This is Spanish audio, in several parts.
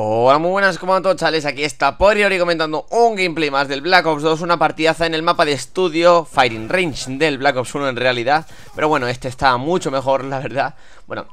Hola, muy buenas, cómo a todos aquí está Poriori comentando un gameplay más del Black Ops 2 Una partidaza en el mapa de estudio Firing Range del Black Ops 1 en realidad Pero bueno, este está mucho mejor, la verdad Bueno,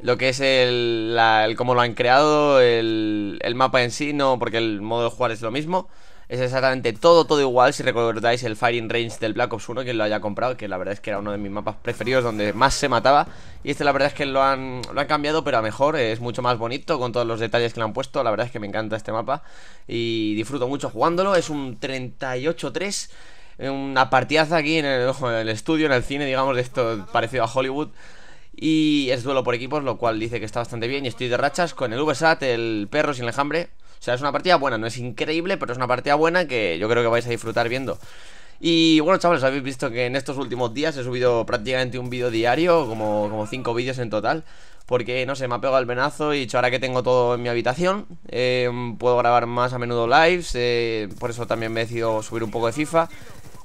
lo que es el, la, como lo han creado, el, el mapa en sí, no, porque el modo de jugar es lo mismo es exactamente todo, todo igual. Si recordáis el Firing Range del Black Ops 1, que lo haya comprado, que la verdad es que era uno de mis mapas preferidos donde más se mataba. Y este la verdad es que lo han, lo cambiado, pero a mejor. Es mucho más bonito con todos los detalles que le han puesto. La verdad es que me encanta este mapa y disfruto mucho jugándolo. Es un 38-3 una partidaza aquí en el, estudio, en el cine, digamos, de esto parecido a Hollywood. Y es duelo por equipos, lo cual dice que está bastante bien. Y estoy de rachas con el VSAT, el perro sin el o sea, es una partida buena, no es increíble, pero es una partida buena que yo creo que vais a disfrutar viendo. Y bueno, chavales, habéis visto que en estos últimos días he subido prácticamente un vídeo diario, como, como cinco vídeos en total. Porque, no sé, me ha pegado el venazo y ahora que tengo todo en mi habitación, eh, puedo grabar más a menudo lives, eh, por eso también me he decidido subir un poco de FIFA.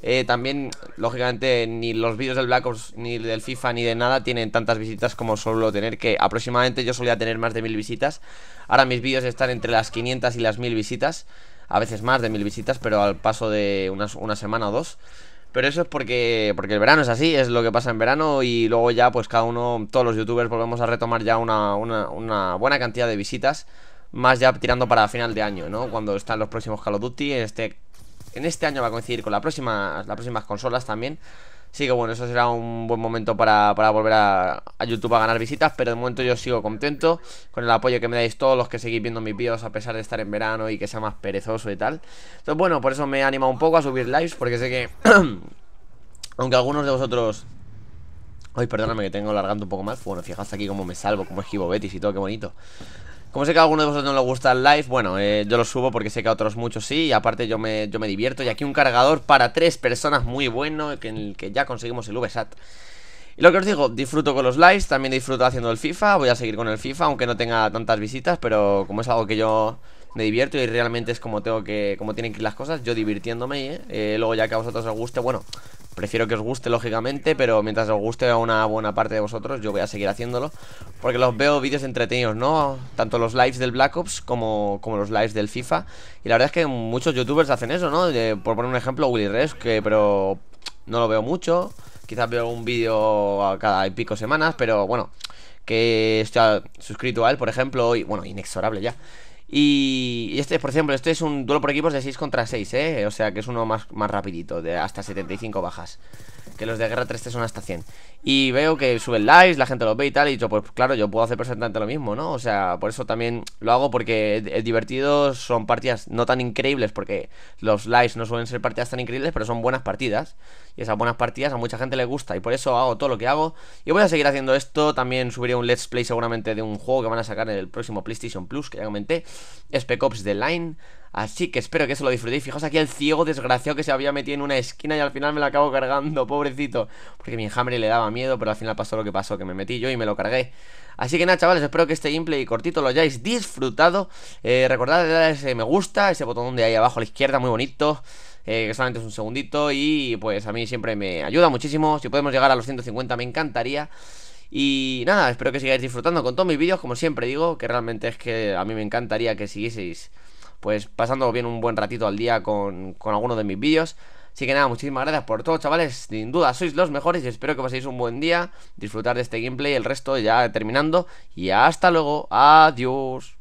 Eh, también, lógicamente, ni los vídeos del Black Ops, ni del FIFA, ni de nada tienen tantas visitas como suelo tener, que aproximadamente yo solía tener más de mil visitas. Ahora mis vídeos están entre las 500 y las mil visitas, a veces más de mil visitas, pero al paso de una semana o dos. Pero eso es porque, porque el verano es así, es lo que pasa en verano y luego ya pues cada uno, todos los youtubers volvemos a retomar ya una, buena cantidad de visitas, más ya tirando para final de año, ¿no? Cuando están los próximos Call of Duty, este en este año va a coincidir con la próxima, las próximas consolas también. Así que bueno, eso será un buen momento para, volver a, YouTube a ganar visitas, pero de momento yo sigo contento con el apoyo que me dais todos los que seguís viendo mis vídeos a pesar de estar en verano y que sea más perezoso y tal. Entonces bueno, por eso me he animado un poco a subir lives, porque sé que... aunque algunos de vosotros... hoy perdóname que tengo largando un poco más. Bueno, fijaos aquí cómo me salvo, cómo esquivo Betis y todo, qué bonito. Como sé que a alguno de vosotros no le gusta el live, bueno, eh, yo lo subo porque sé que a otros muchos sí, y aparte yo me, yo me divierto. Y aquí un cargador para tres personas muy bueno, que en el que ya conseguimos el VSAT. Y lo que os digo, disfruto con los lives, también disfruto haciendo el FIFA, voy a seguir con el FIFA, aunque no tenga tantas visitas, pero como es algo que yo me divierto y realmente es como tengo que, como tienen que ir las cosas, yo divirtiéndome, eh, eh, luego ya que a vosotros os guste, bueno, Prefiero que os guste, lógicamente, pero mientras os guste a una buena parte de vosotros, yo voy a seguir haciéndolo. Porque los veo vídeos entretenidos, ¿no? Tanto los lives del Black Ops como, como los lives del FIFA. Y la verdad es que muchos youtubers hacen eso, ¿no? por poner un ejemplo, Willy Res, que pero no lo veo mucho. Quizás veo un vídeo cada pico semanas, pero bueno, que está suscrito a él, por ejemplo, y bueno, inexorable ya. Y este, por ejemplo, este es un duelo por equipos de 6 contra 6, ¿eh? O sea que es uno más, más rapidito, de hasta 75 bajas. Que los de guerra 3 son hasta 100. Y veo que suben lives, la gente lo ve y tal. Y yo, pues claro, yo puedo hacer perfectamente lo mismo, ¿no? O sea, por eso también lo hago porque es divertido. Son partidas no tan increíbles, porque los likes no suelen ser partidas tan increíbles, pero son buenas partidas. Y esas buenas partidas a mucha gente le gusta. Y por eso hago todo lo que hago. Y voy a seguir haciendo esto. También subiré un Let's Play seguramente de un juego que van a sacar en el próximo PlayStation Plus, que ya comenté. Spec Ops de Line. Así que espero que eso lo disfrutéis. Fijaos aquí el ciego desgraciado que se había metido en una esquina y al final me lo acabo cargando, pobrecito. Porque mi enjambre le daba miedo, pero al final pasó lo que pasó, que me metí yo y me lo cargué. Así que nada, chavales, espero que este gameplay cortito lo hayáis disfrutado. Eh, recordad de darle ese me gusta, ese botón de ahí abajo a la izquierda, muy bonito. Eh, que solamente es un segundito y pues a mí siempre me ayuda muchísimo. Si podemos llegar a los 150 me encantaría. Y nada, espero que sigáis disfrutando con todos mis vídeos, como siempre digo, que realmente es que a mí me encantaría que siguieseis pues pasando bien un buen ratito al día con, con alguno de mis vídeos. Así que nada, muchísimas gracias por todo, chavales. Sin duda, sois los mejores y espero que paséis un buen día, disfrutar de este gameplay, el resto ya terminando. Y hasta luego, adiós.